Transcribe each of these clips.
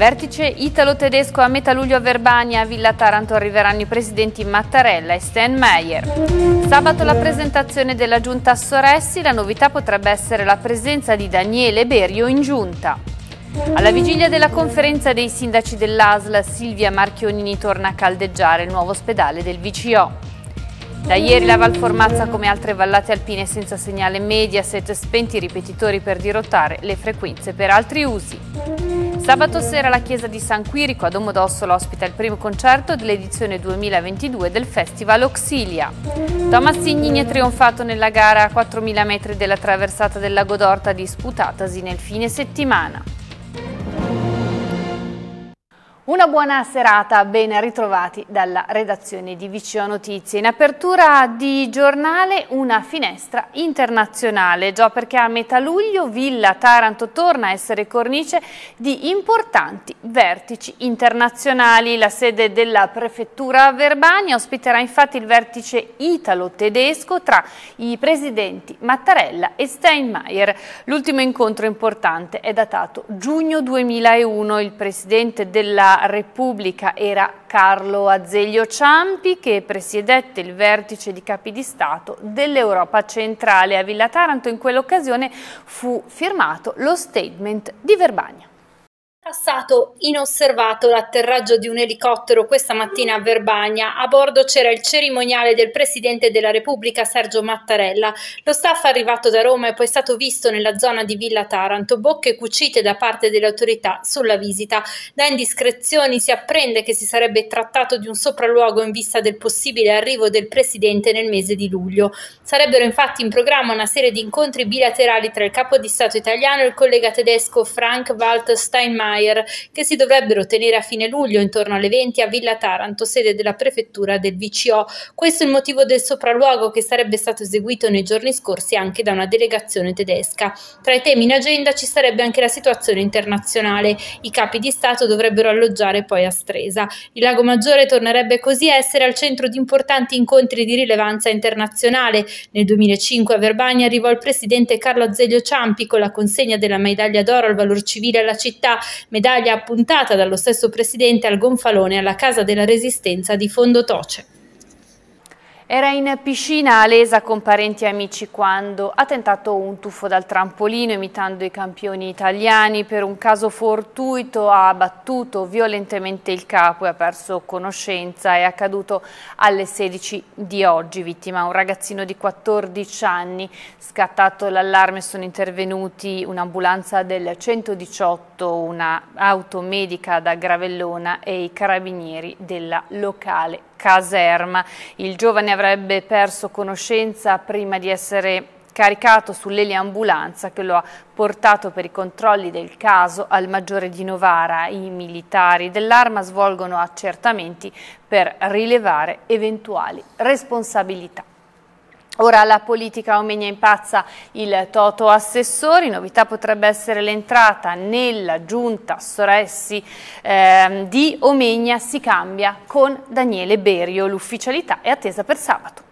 Vertice italo-tedesco a metà luglio a Verbania, a Villa Taranto arriveranno i presidenti Mattarella e Steinmeier. Sabato la presentazione della giunta a Soressi, la novità potrebbe essere la presenza di Daniele Berio in giunta. Alla vigilia della conferenza dei sindaci dell'ASL, Silvia Marchionini torna a caldeggiare il nuovo ospedale del VCO. Da ieri la Valformazza, come altre vallate alpine senza segnale Mediaset, spenti i ripetitori per dirottare le frequenze per altri usi. Sabato sera la chiesa di San Quirico a Domodossolo ospita il primo concerto dell'edizione 2022 del Festival Auxilia. Thomas Signini ha trionfato nella gara a 4.000 metri della traversata del Lago d'Orta disputatasi nel fine settimana. Una buona serata, ben ritrovati dalla redazione di Vicino Notizie. In apertura di giornale una finestra internazionale, già perché a metà luglio Villa Taranto torna a essere cornice di importanti vertici internazionali. La sede della prefettura Verbania ospiterà infatti il vertice italo-tedesco tra i presidenti Mattarella e Steinmeier. L'ultimo incontro importante è datato giugno 2001. Il presidente della Repubblica era Carlo Azeglio Ciampi che presiedette il vertice di capi di Stato dell'Europa centrale a Villa Taranto. In quell'occasione fu firmato lo statement di Verbagna passato inosservato l'atterraggio di un elicottero questa mattina a Verbagna. A bordo c'era il cerimoniale del Presidente della Repubblica Sergio Mattarella. Lo staff arrivato da Roma è poi stato visto nella zona di Villa Taranto, bocche cucite da parte delle autorità sulla visita. Da indiscrezioni si apprende che si sarebbe trattato di un sopralluogo in vista del possibile arrivo del Presidente nel mese di luglio. Sarebbero infatti in programma una serie di incontri bilaterali tra il Capo di Stato italiano e il collega tedesco Frank-Walter Steinmeier Meyer, che si dovrebbero tenere a fine luglio intorno alle 20 a Villa Taranto, sede della prefettura del VCO. Questo è il motivo del sopralluogo che sarebbe stato eseguito nei giorni scorsi anche da una delegazione tedesca. Tra i temi in agenda ci sarebbe anche la situazione internazionale. I capi di Stato dovrebbero alloggiare poi a Stresa. Il Lago Maggiore tornerebbe così a essere al centro di importanti incontri di rilevanza internazionale. Nel 2005 a Verbania arrivò il presidente Carlo Azeglio Ciampi con la consegna della medaglia d'oro al valor civile alla città medaglia appuntata dallo stesso presidente al gonfalone alla Casa della Resistenza di Fondo Toce. Era in piscina a Lesa con parenti e amici quando ha tentato un tuffo dal trampolino imitando i campioni italiani. Per un caso fortuito ha battuto violentemente il capo e ha perso conoscenza. È accaduto alle 16 di oggi, vittima un ragazzino di 14 anni. Scattato l'allarme sono intervenuti un'ambulanza del 118, una medica da Gravellona e i carabinieri della locale caserma. Il giovane avrebbe perso conoscenza prima di essere caricato sull'eliambulanza che lo ha portato per i controlli del caso al maggiore di Novara. I militari dell'arma svolgono accertamenti per rilevare eventuali responsabilità. Ora la politica Omegna impazza il Toto Assessori, novità potrebbe essere l'entrata nella giunta Soressi eh, di Omegna si cambia con Daniele Berio, l'ufficialità è attesa per sabato.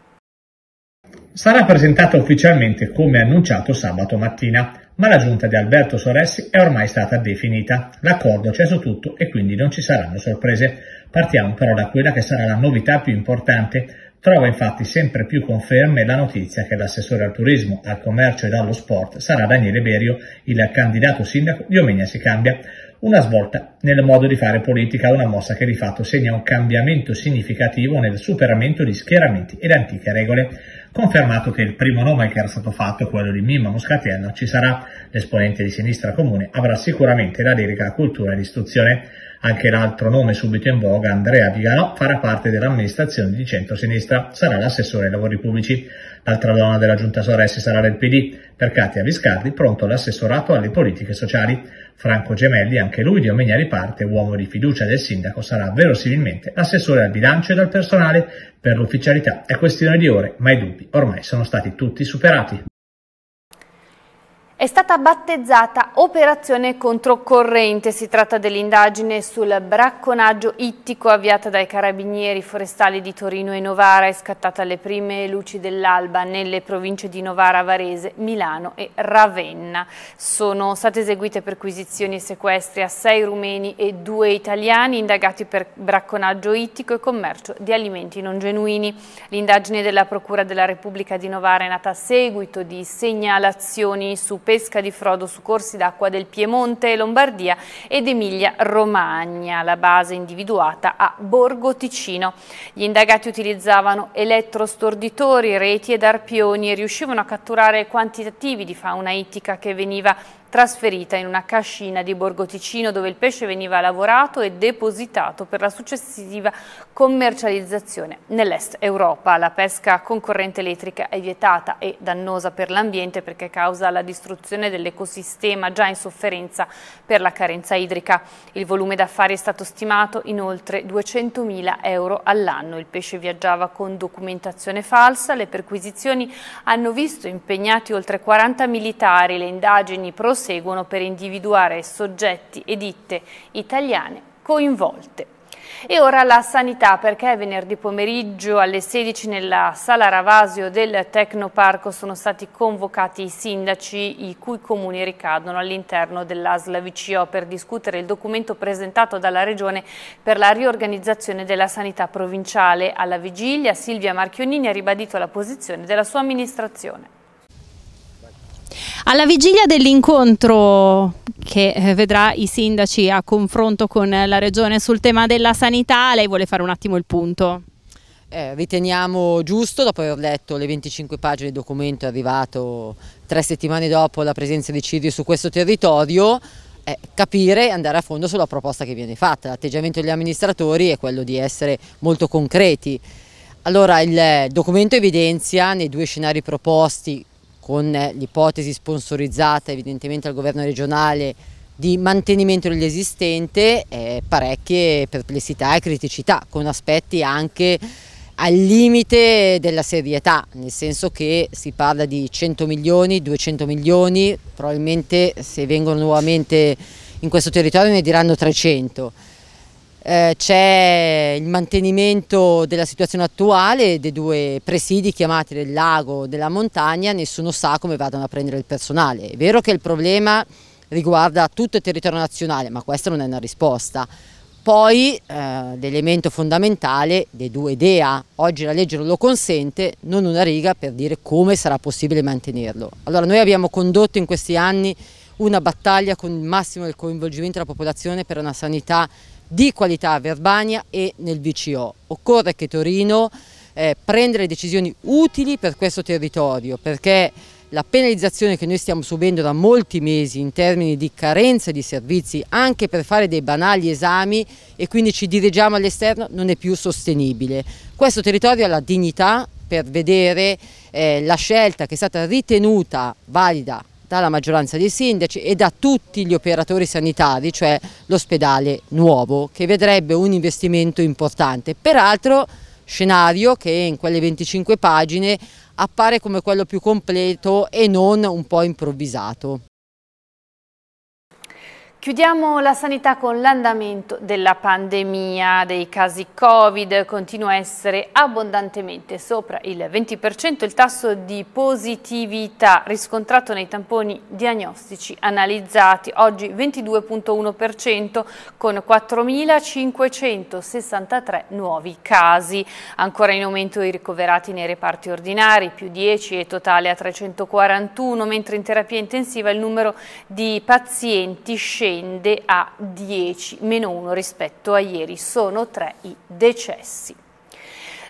Sarà presentata ufficialmente come annunciato sabato mattina, ma la giunta di Alberto Soressi è ormai stata definita, l'accordo c'è su tutto e quindi non ci saranno sorprese. Partiamo però da quella che sarà la novità più importante, Trova infatti sempre più conferme la notizia che l'assessore al turismo, al commercio e allo sport sarà Daniele Berio, il candidato sindaco di Omegna si cambia. Una svolta nel modo di fare politica, una mossa che di fatto segna un cambiamento significativo nel superamento di schieramenti ed antiche regole. Confermato che il primo nome che era stato fatto, quello di Mimma Muscatiello, ci sarà, l'esponente di sinistra comune avrà sicuramente la dedica a cultura e istruzione. Anche l'altro nome subito in voga, Andrea Viganò, farà parte dell'amministrazione di centro-sinistra, sarà l'assessore ai lavori pubblici. L'altra donna della giunta Soressi sarà del PD, per Katia Viscardi pronto l'assessorato alle politiche sociali. Franco Gemelli, anche lui di Omegna riparte, uomo di fiducia del sindaco, sarà verosimilmente assessore al bilancio e al personale. Per l'ufficialità è questione di ore, ma i dubbi ormai sono stati tutti superati. È stata battezzata Operazione Controcorrente, si tratta dell'indagine sul bracconaggio ittico avviata dai carabinieri forestali di Torino e Novara e scattata alle prime luci dell'alba nelle province di Novara, Varese, Milano e Ravenna. Sono state eseguite perquisizioni e sequestri a sei rumeni e due italiani indagati per bracconaggio ittico e commercio di alimenti non genuini. L'indagine della Procura della Repubblica di Novara è nata a seguito di segnalazioni su pesca di frodo su corsi d'acqua del Piemonte, Lombardia ed Emilia-Romagna, la base individuata a Borgo Ticino. Gli indagati utilizzavano elettrostorditori, reti ed arpioni e riuscivano a catturare quantitativi di fauna ittica che veniva trasferita in una cascina di Borgo Ticino dove il pesce veniva lavorato e depositato per la successiva commercializzazione nell'est Europa. La pesca con corrente elettrica è vietata e dannosa per l'ambiente perché causa la distruzione dell'ecosistema già in sofferenza per la carenza idrica. Il volume d'affari è stato stimato in oltre 200.000 euro all'anno. Il pesce viaggiava con documentazione falsa, le perquisizioni hanno visto impegnati oltre 40 militari, le indagini proseguono seguono per individuare soggetti e ditte italiane coinvolte. E ora la sanità perché venerdì pomeriggio alle 16 nella sala Ravasio del Tecnoparco sono stati convocati i sindaci i cui comuni ricadono all'interno dell'ASL VCO per discutere il documento presentato dalla Regione per la riorganizzazione della sanità provinciale. Alla vigilia Silvia Marchionini ha ribadito la posizione della sua amministrazione. Alla vigilia dell'incontro che eh, vedrà i sindaci a confronto con la regione sul tema della sanità, lei vuole fare un attimo il punto. Eh, riteniamo giusto, dopo aver letto le 25 pagine del documento arrivato tre settimane dopo la presenza di Cirio su questo territorio, eh, capire e andare a fondo sulla proposta che viene fatta. L'atteggiamento degli amministratori è quello di essere molto concreti. Allora il documento evidenzia nei due scenari proposti con l'ipotesi sponsorizzata evidentemente al governo regionale di mantenimento dell'esistente, eh, parecchie perplessità e criticità, con aspetti anche al limite della serietà, nel senso che si parla di 100 milioni, 200 milioni, probabilmente se vengono nuovamente in questo territorio ne diranno 300. Eh, c'è il mantenimento della situazione attuale dei due presidi chiamati del lago e della montagna, nessuno sa come vadano a prendere il personale. È vero che il problema riguarda tutto il territorio nazionale, ma questa non è una risposta. Poi eh, l'elemento fondamentale dei due DEA, oggi la legge non lo consente, non una riga per dire come sarà possibile mantenerlo. Allora noi abbiamo condotto in questi anni una battaglia con il massimo del coinvolgimento della popolazione per una sanità di qualità a Verbania e nel VCO. Occorre che Torino eh, prenda le decisioni utili per questo territorio perché la penalizzazione che noi stiamo subendo da molti mesi in termini di carenza di servizi anche per fare dei banali esami e quindi ci dirigiamo all'esterno non è più sostenibile. Questo territorio ha la dignità per vedere eh, la scelta che è stata ritenuta valida dalla maggioranza dei sindaci e da tutti gli operatori sanitari, cioè l'ospedale nuovo, che vedrebbe un investimento importante. Peraltro scenario che in quelle 25 pagine appare come quello più completo e non un po' improvvisato. Chiudiamo la sanità con l'andamento della pandemia dei casi Covid, continua a essere abbondantemente sopra il 20% il tasso di positività riscontrato nei tamponi diagnostici analizzati, oggi 22.1% con 4.563 nuovi casi. Ancora in aumento i ricoverati nei reparti ordinari, più 10 e totale a 341, mentre in terapia intensiva il numero di pazienti scende scende a 10, meno 1 rispetto a ieri, sono 3 i decessi.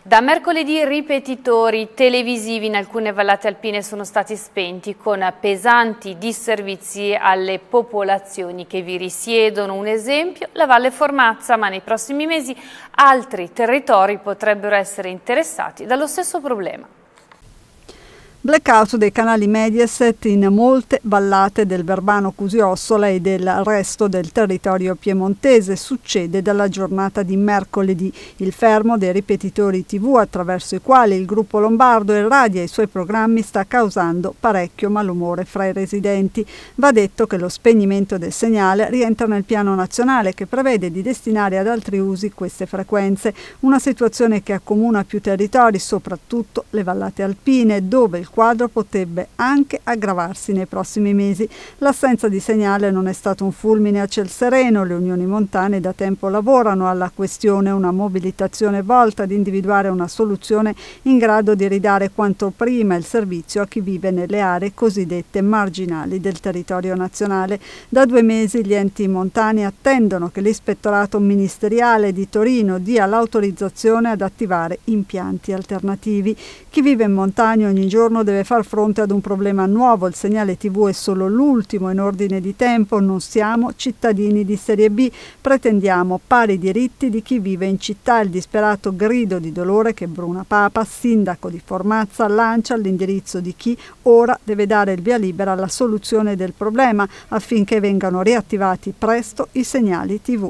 Da mercoledì ripetitori televisivi in alcune vallate alpine sono stati spenti con pesanti disservizi alle popolazioni che vi risiedono. Un esempio, la Valle Formazza, ma nei prossimi mesi altri territori potrebbero essere interessati dallo stesso problema. Blackout dei canali Mediaset in molte vallate del Verbano Cusiossola e del resto del territorio piemontese succede dalla giornata di mercoledì. Il fermo dei ripetitori TV attraverso i quali il gruppo lombardo irradia i suoi programmi sta causando parecchio malumore fra i residenti. Va detto che lo spegnimento del segnale rientra nel piano nazionale che prevede di destinare ad altri usi queste frequenze, una situazione che accomuna più territori, soprattutto le vallate alpine, dove il quadro potrebbe anche aggravarsi nei prossimi mesi. L'assenza di segnale non è stato un fulmine a ciel sereno, le unioni montane da tempo lavorano alla questione, una mobilitazione volta ad individuare una soluzione in grado di ridare quanto prima il servizio a chi vive nelle aree cosiddette marginali del territorio nazionale. Da due mesi gli enti montani attendono che l'ispettorato ministeriale di Torino dia l'autorizzazione ad attivare impianti alternativi. Chi vive in montagna ogni giorno governo deve far fronte ad un problema nuovo, il segnale TV è solo l'ultimo in ordine di tempo, non siamo cittadini di serie B, pretendiamo pari diritti di chi vive in città, il disperato grido di dolore che Bruna Papa, sindaco di Formazza, lancia all'indirizzo di chi ora deve dare il via libera alla soluzione del problema affinché vengano riattivati presto i segnali TV.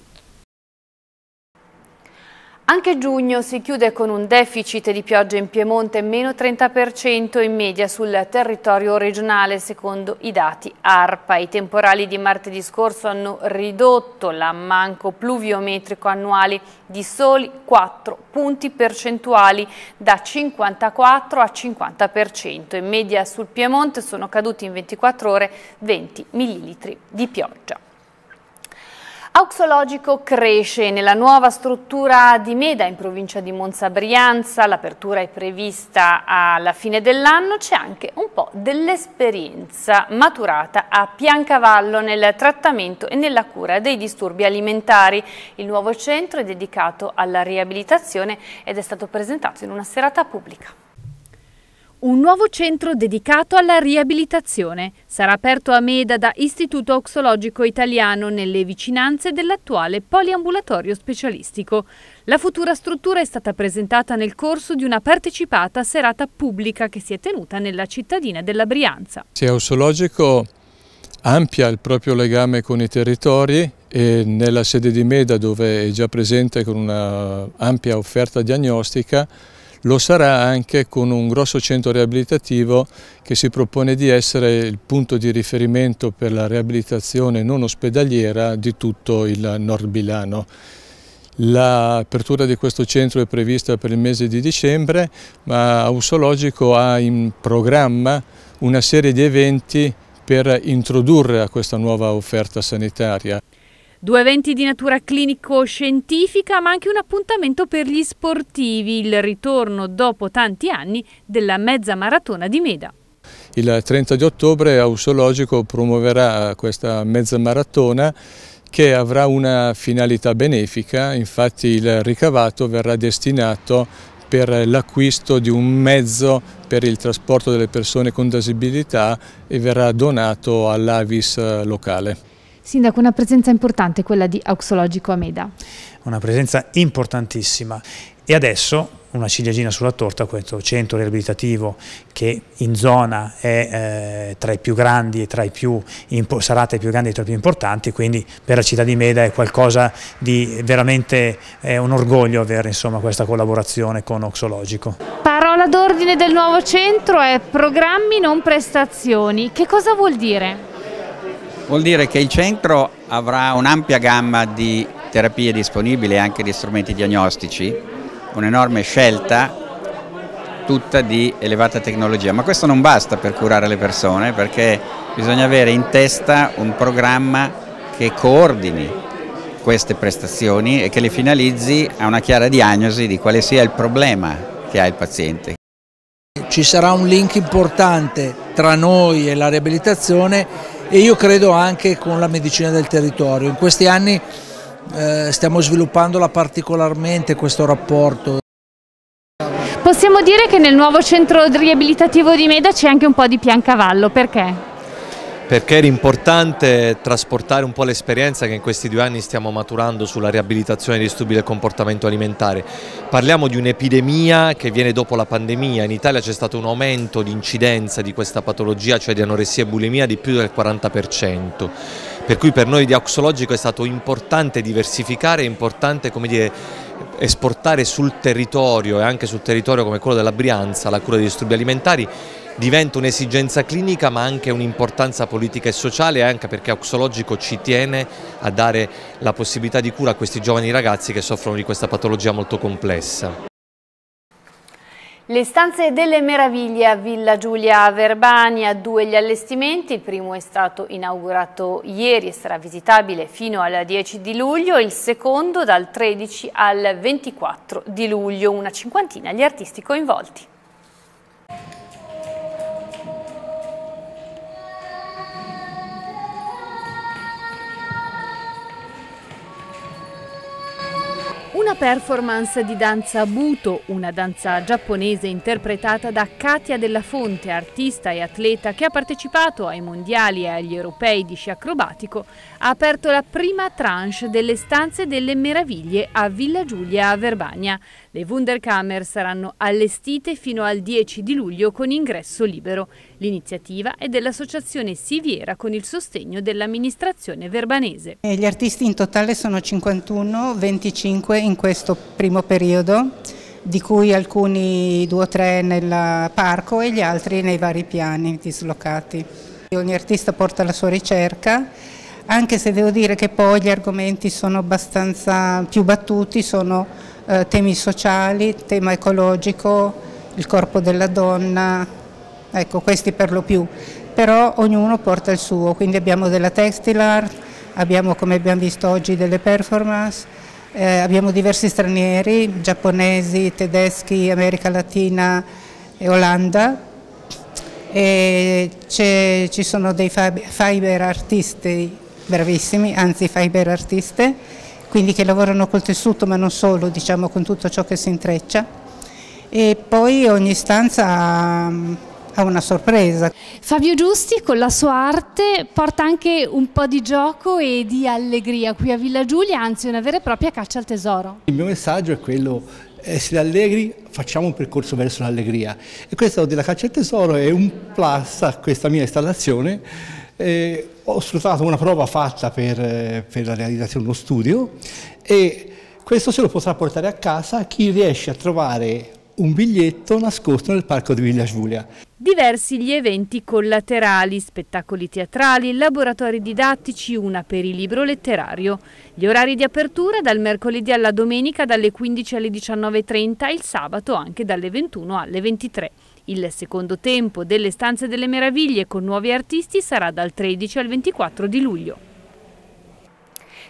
Anche giugno si chiude con un deficit di pioggia in Piemonte meno 30% in media sul territorio regionale secondo i dati ARPA. I temporali di martedì scorso hanno ridotto l'ammanco pluviometrico annuale di soli 4 punti percentuali da 54 a 50%. In media sul Piemonte sono caduti in 24 ore 20 millilitri di pioggia. Auxologico cresce nella nuova struttura di Meda in provincia di Monza Brianza, l'apertura è prevista alla fine dell'anno, c'è anche un po' dell'esperienza maturata a Piancavallo nel trattamento e nella cura dei disturbi alimentari. Il nuovo centro è dedicato alla riabilitazione ed è stato presentato in una serata pubblica un nuovo centro dedicato alla riabilitazione. Sarà aperto a Meda da Istituto Oxologico Italiano nelle vicinanze dell'attuale poliambulatorio specialistico. La futura struttura è stata presentata nel corso di una partecipata serata pubblica che si è tenuta nella cittadina della Brianza. Sia Oxologico amplia il proprio legame con i territori e nella sede di Meda dove è già presente con un'ampia offerta diagnostica lo sarà anche con un grosso centro riabilitativo che si propone di essere il punto di riferimento per la riabilitazione non ospedaliera di tutto il nord Milano. L'apertura di questo centro è prevista per il mese di dicembre, ma Ausologico ha in programma una serie di eventi per introdurre a questa nuova offerta sanitaria. Due eventi di natura clinico-scientifica, ma anche un appuntamento per gli sportivi, il ritorno dopo tanti anni della mezza maratona di Meda. Il 30 di ottobre Ausologico promuoverà questa mezza maratona che avrà una finalità benefica, infatti il ricavato verrà destinato per l'acquisto di un mezzo per il trasporto delle persone con disabilità e verrà donato all'Avis locale. Sindaco, una presenza importante quella di Auxologico Ameda. Una presenza importantissima e adesso una ciliegina sulla torta, questo centro riabilitativo che in zona è eh, tra i più grandi e tra i più sarà tra i più grandi e tra i più importanti, quindi per la città di Meda è qualcosa di veramente un orgoglio avere insomma, questa collaborazione con Oxologico. Parola d'ordine del nuovo centro è programmi non prestazioni, che cosa vuol dire? Vuol dire che il centro avrà un'ampia gamma di terapie disponibili e anche di strumenti diagnostici, un'enorme scelta tutta di elevata tecnologia, ma questo non basta per curare le persone perché bisogna avere in testa un programma che coordini queste prestazioni e che le finalizzi a una chiara diagnosi di quale sia il problema che ha il paziente. Ci sarà un link importante tra noi e la riabilitazione e io credo anche con la medicina del territorio. In questi anni eh, stiamo sviluppandola particolarmente questo rapporto. Possiamo dire che nel nuovo centro riabilitativo di Meda c'è anche un po' di piancavallo, perché? perché era importante trasportare un po' l'esperienza che in questi due anni stiamo maturando sulla riabilitazione dei disturbi del comportamento alimentare. Parliamo di un'epidemia che viene dopo la pandemia, in Italia c'è stato un aumento di incidenza di questa patologia, cioè di anoressia e bulimia, di più del 40%. Per cui per noi di Auxologico è stato importante diversificare, è importante come dire, esportare sul territorio e anche sul territorio come quello della Brianza la cura dei disturbi alimentari diventa un'esigenza clinica ma anche un'importanza politica e sociale anche perché Auxologico ci tiene a dare la possibilità di cura a questi giovani ragazzi che soffrono di questa patologia molto complessa. Le stanze delle meraviglie a Villa Giulia a Verbania, due gli allestimenti, il primo è stato inaugurato ieri e sarà visitabile fino al 10 di luglio, il secondo dal 13 al 24 di luglio, una cinquantina gli artisti coinvolti. Una performance di danza Buto, una danza giapponese interpretata da Katia Della Fonte, artista e atleta che ha partecipato ai mondiali e agli europei di sci acrobatico, ha aperto la prima tranche delle stanze delle meraviglie a Villa Giulia a Verbania. Le Wunderkammer saranno allestite fino al 10 di luglio con ingresso libero. L'iniziativa è dell'Associazione Siviera con il sostegno dell'amministrazione verbanese. Gli artisti in totale sono 51, 25 in questo primo periodo di cui alcuni due o tre nel parco e gli altri nei vari piani dislocati. Ogni artista porta la sua ricerca, anche se devo dire che poi gli argomenti sono abbastanza più battuti, sono eh, temi sociali, tema ecologico, il corpo della donna, ecco questi per lo più, però ognuno porta il suo, quindi abbiamo della textile art, abbiamo come abbiamo visto oggi delle performance, eh, abbiamo diversi stranieri, giapponesi, tedeschi, America Latina e Olanda, e ci sono dei fiber artisti bravissimi, anzi fiber artiste, quindi che lavorano col tessuto ma non solo, diciamo con tutto ciò che si intreccia. E poi ogni stanza ha una sorpresa. Fabio Giusti con la sua arte porta anche un po' di gioco e di allegria qui a Villa Giulia, anzi una vera e propria caccia al tesoro. Il mio messaggio è quello, eh, essere allegri, facciamo un percorso verso l'allegria e questo della caccia al tesoro è un plus a questa mia installazione eh, ho sfruttato una prova fatta per, eh, per la realizzazione di uno studio e questo se lo potrà portare a casa chi riesce a trovare un biglietto nascosto nel parco di Villa Giulia. Diversi gli eventi collaterali, spettacoli teatrali, laboratori didattici, una per il libro letterario. Gli orari di apertura dal mercoledì alla domenica dalle 15 alle 19.30 e il sabato anche dalle 21 alle 23. Il secondo tempo delle Stanze delle Meraviglie con nuovi artisti sarà dal 13 al 24 di luglio.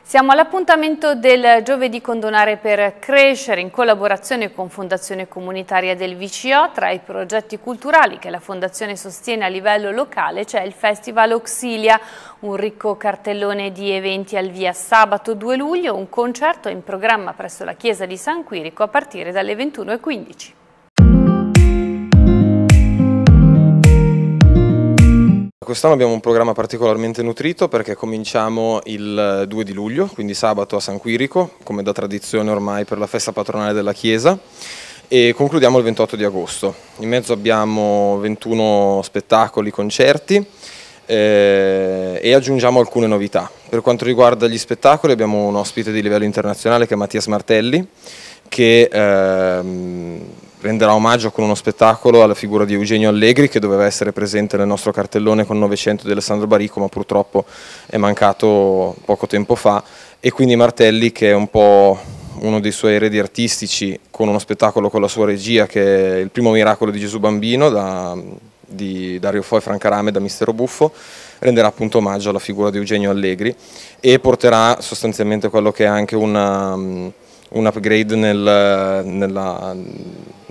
Siamo all'appuntamento del giovedì condonare per Crescere in collaborazione con Fondazione Comunitaria del VCO. Tra i progetti culturali che la Fondazione sostiene a livello locale c'è il Festival Auxilia, un ricco cartellone di eventi al via sabato 2 luglio, un concerto in programma presso la chiesa di San Quirico a partire dalle 21.15. Quest'anno abbiamo un programma particolarmente nutrito perché cominciamo il 2 eh, di luglio, quindi sabato a San Quirico, come da tradizione ormai per la festa patronale della Chiesa e concludiamo il 28 di agosto. In mezzo abbiamo 21 spettacoli, concerti eh, e aggiungiamo alcune novità. Per quanto riguarda gli spettacoli abbiamo un ospite di livello internazionale che è Mattias Martelli che ehm, renderà omaggio con uno spettacolo alla figura di Eugenio Allegri che doveva essere presente nel nostro cartellone con 900 di Alessandro Baricco ma purtroppo è mancato poco tempo fa e quindi Martelli che è un po' uno dei suoi eredi artistici con uno spettacolo con la sua regia che è Il primo miracolo di Gesù Bambino da, di Dario Fo e Franca Rame da Mistero Buffo renderà appunto omaggio alla figura di Eugenio Allegri e porterà sostanzialmente quello che è anche una, um, un upgrade nel, nella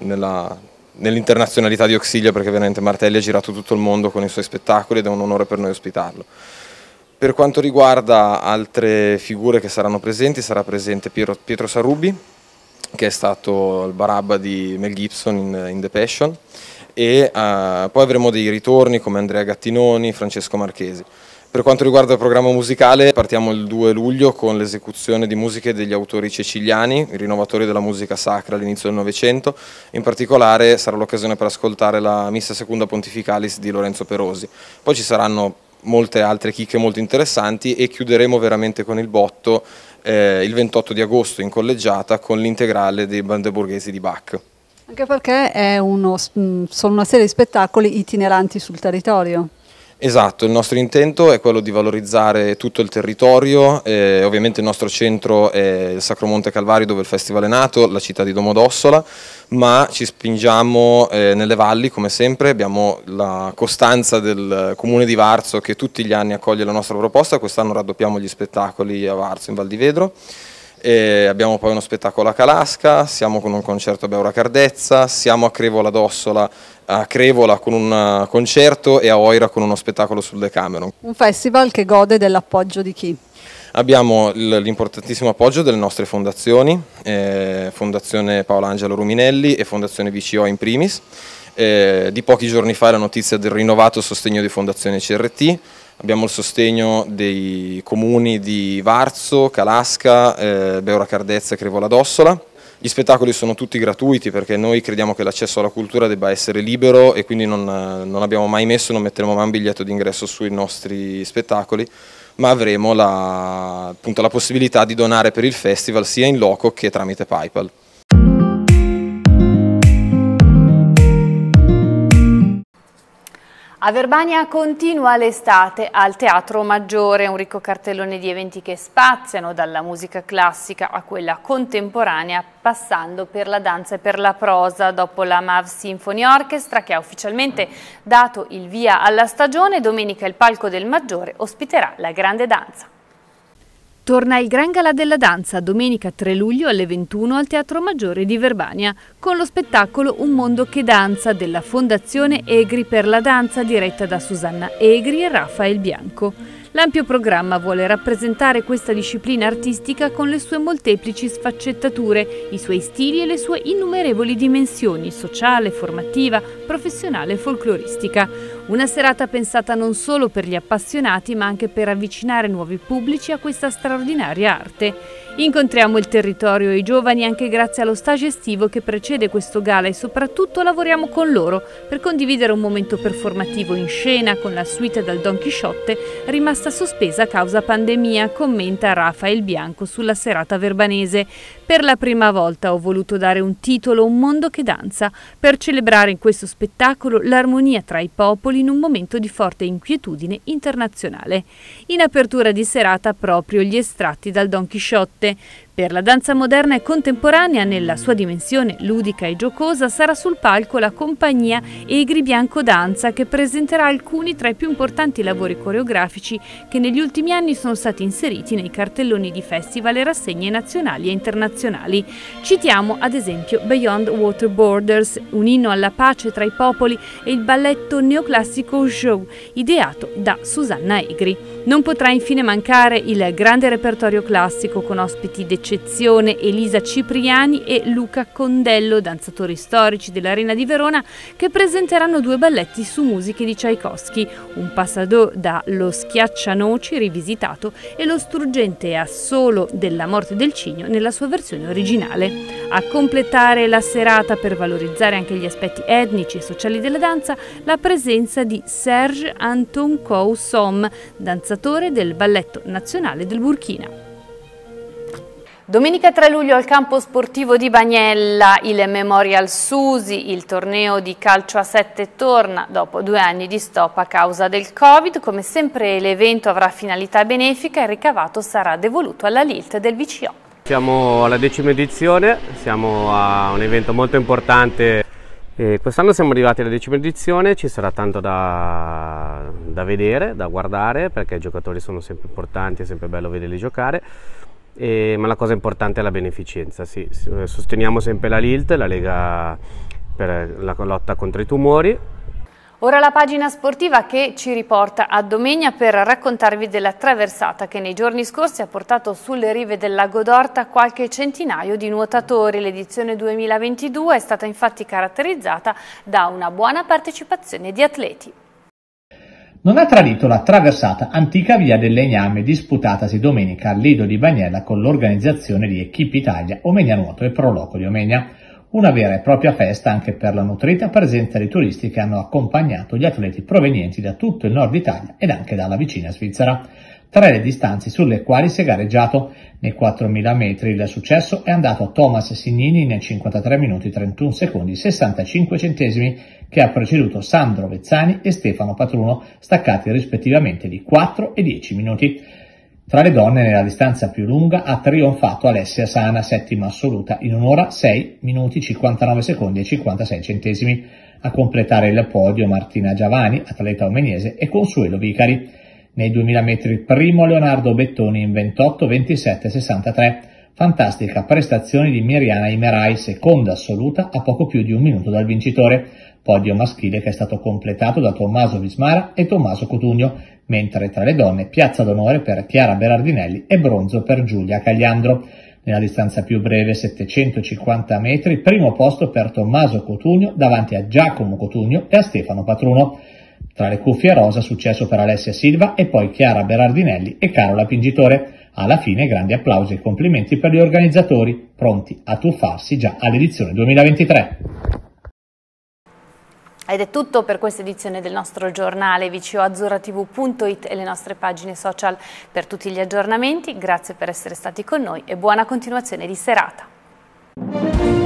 nell'internazionalità di Auxilia perché veramente Martelli ha girato tutto il mondo con i suoi spettacoli ed è un onore per noi ospitarlo. Per quanto riguarda altre figure che saranno presenti, sarà presente Piero, Pietro Sarubi, che è stato il Barabba di Mel Gibson in, in The Passion, e uh, poi avremo dei ritorni come Andrea Gattinoni, Francesco Marchesi. Per quanto riguarda il programma musicale, partiamo il 2 luglio con l'esecuzione di musiche degli autori ceciliani, i rinnovatori della musica sacra all'inizio del Novecento. In particolare sarà l'occasione per ascoltare la Missa Seconda Pontificalis di Lorenzo Perosi. Poi ci saranno molte altre chicche molto interessanti e chiuderemo veramente con il botto eh, il 28 di agosto in collegiata con l'integrale dei Bandeburghesi di Bach. Anche perché uno, mm, sono una serie di spettacoli itineranti sul territorio. Esatto, il nostro intento è quello di valorizzare tutto il territorio, eh, ovviamente il nostro centro è il Sacro Monte Calvario dove il festival è nato, la città di Domodossola, ma ci spingiamo eh, nelle valli come sempre, abbiamo la costanza del comune di Varzo che tutti gli anni accoglie la nostra proposta, quest'anno raddoppiamo gli spettacoli a Varzo in Val di Vedro. E abbiamo poi uno spettacolo a Calasca, siamo con un concerto a Beura Cardezza, siamo a Crevola d'Ossola a Crevola con un eh, concerto e a Oira con uno spettacolo sul Decameron. Un festival che gode dell'appoggio di chi? Abbiamo l'importantissimo appoggio delle nostre fondazioni, eh, Fondazione Paolangelo Ruminelli e Fondazione VCO in primis. Eh, di pochi giorni fa la notizia del rinnovato sostegno di Fondazione CRT, Abbiamo il sostegno dei comuni di Varzo, Calasca, eh, Beura Cardezza e Crevola d'Ossola. Gli spettacoli sono tutti gratuiti perché noi crediamo che l'accesso alla cultura debba essere libero e quindi non, eh, non abbiamo mai messo, non metteremo mai un biglietto d'ingresso sui nostri spettacoli, ma avremo la, appunto, la possibilità di donare per il festival sia in loco che tramite PayPal. A Verbania continua l'estate al Teatro Maggiore, un ricco cartellone di eventi che spaziano dalla musica classica a quella contemporanea, passando per la danza e per la prosa. Dopo la MAV Symphony Orchestra, che ha ufficialmente dato il via alla stagione, domenica il palco del Maggiore ospiterà la grande danza. Torna il Gran Gala della Danza domenica 3 luglio alle 21 al Teatro Maggiore di Verbania con lo spettacolo Un mondo che danza della Fondazione Egri per la Danza diretta da Susanna Egri e Raffaele Bianco. L'ampio programma vuole rappresentare questa disciplina artistica con le sue molteplici sfaccettature, i suoi stili e le sue innumerevoli dimensioni sociale, formativa, professionale e folcloristica una serata pensata non solo per gli appassionati ma anche per avvicinare nuovi pubblici a questa straordinaria arte. Incontriamo il territorio e i giovani anche grazie allo stage estivo che precede questo gala e soprattutto lavoriamo con loro per condividere un momento performativo in scena con la suite dal Don Chisciotte rimasta sospesa a causa pandemia, commenta Rafael Bianco sulla serata verbanese. Per la prima volta ho voluto dare un titolo Un mondo che danza per celebrare in questo spettacolo l'armonia tra i popoli Napoli in un momento di forte inquietudine internazionale. In apertura di serata proprio gli estratti dal Don Chisciotte, per la danza moderna e contemporanea, nella sua dimensione ludica e giocosa, sarà sul palco la compagnia Egri Bianco Danza che presenterà alcuni tra i più importanti lavori coreografici che negli ultimi anni sono stati inseriti nei cartelloni di festival e rassegne nazionali e internazionali. Citiamo ad esempio Beyond Water Borders, un inno alla pace tra i popoli e il balletto neoclassico Show, ideato da Susanna Egri. Non potrà infine mancare il grande repertorio classico con ospiti decisivi Concezione, Elisa Cipriani e Luca Condello, danzatori storici dell'Arena di Verona, che presenteranno due balletti su musiche di Tchaikovsky, un passado da Lo schiaccianoci rivisitato e lo struggente assolo della morte del cigno nella sua versione originale. A completare la serata per valorizzare anche gli aspetti etnici e sociali della danza, la presenza di Serge Anton Kou Som, danzatore del balletto nazionale del Burkina. Domenica 3 luglio al campo sportivo di Bagnella il Memorial Susi, il torneo di calcio a 7 torna dopo due anni di stop a causa del Covid. Come sempre l'evento avrà finalità benefica e il ricavato sarà devoluto alla LILT del VCO. Siamo alla decima edizione, siamo a un evento molto importante. Quest'anno siamo arrivati alla decima edizione, ci sarà tanto da, da vedere, da guardare perché i giocatori sono sempre importanti, è sempre bello vederli giocare. E, ma la cosa importante è la beneficenza, sì. sosteniamo sempre la LILT, la Lega per la lotta contro i tumori. Ora la pagina sportiva che ci riporta a Domegna per raccontarvi della traversata che nei giorni scorsi ha portato sulle rive del lago d'Orta qualche centinaio di nuotatori. L'edizione 2022 è stata infatti caratterizzata da una buona partecipazione di atleti non ha tradito la traversata antica via del Legname disputatasi domenica al Lido di Bagnella con l'organizzazione di Equipe Italia, Omegna Nuoto e Proloco di Omegna. Una vera e propria festa anche per la nutrita presenza di turisti che hanno accompagnato gli atleti provenienti da tutto il nord Italia ed anche dalla vicina Svizzera tra le distanze sulle quali si è gareggiato. Nei 4.000 metri il successo è andato a Thomas Signini in 53 minuti 31 secondi 65 centesimi, che ha preceduto Sandro Vezzani e Stefano Patruno, staccati rispettivamente di 4 e 10 minuti. Tra le donne nella distanza più lunga ha trionfato Alessia Sana, settima assoluta, in un'ora 6 minuti 59 secondi e 56 centesimi. A completare il podio Martina Giavani, atleta omeniese, e Consuelo Vicari. Nei 2000 metri primo Leonardo Bettoni in 28, 27, 63. Fantastica prestazione di Miriana Imerai, seconda assoluta a poco più di un minuto dal vincitore. Podio maschile che è stato completato da Tommaso Vismara e Tommaso Cotugno, mentre tra le donne piazza d'onore per Chiara Berardinelli e bronzo per Giulia Cagliandro. Nella distanza più breve, 750 metri, primo posto per Tommaso Cotugno davanti a Giacomo Cotugno e a Stefano Patruno. Tra le cuffie rosa successo per Alessia Silva e poi Chiara Berardinelli e Carola Pingitore. Alla fine grandi applausi e complimenti per gli organizzatori, pronti a tuffarsi già all'edizione 2023. Ed è tutto per questa edizione del nostro giornale vcoazzurratv.it e le nostre pagine social per tutti gli aggiornamenti. Grazie per essere stati con noi e buona continuazione di serata.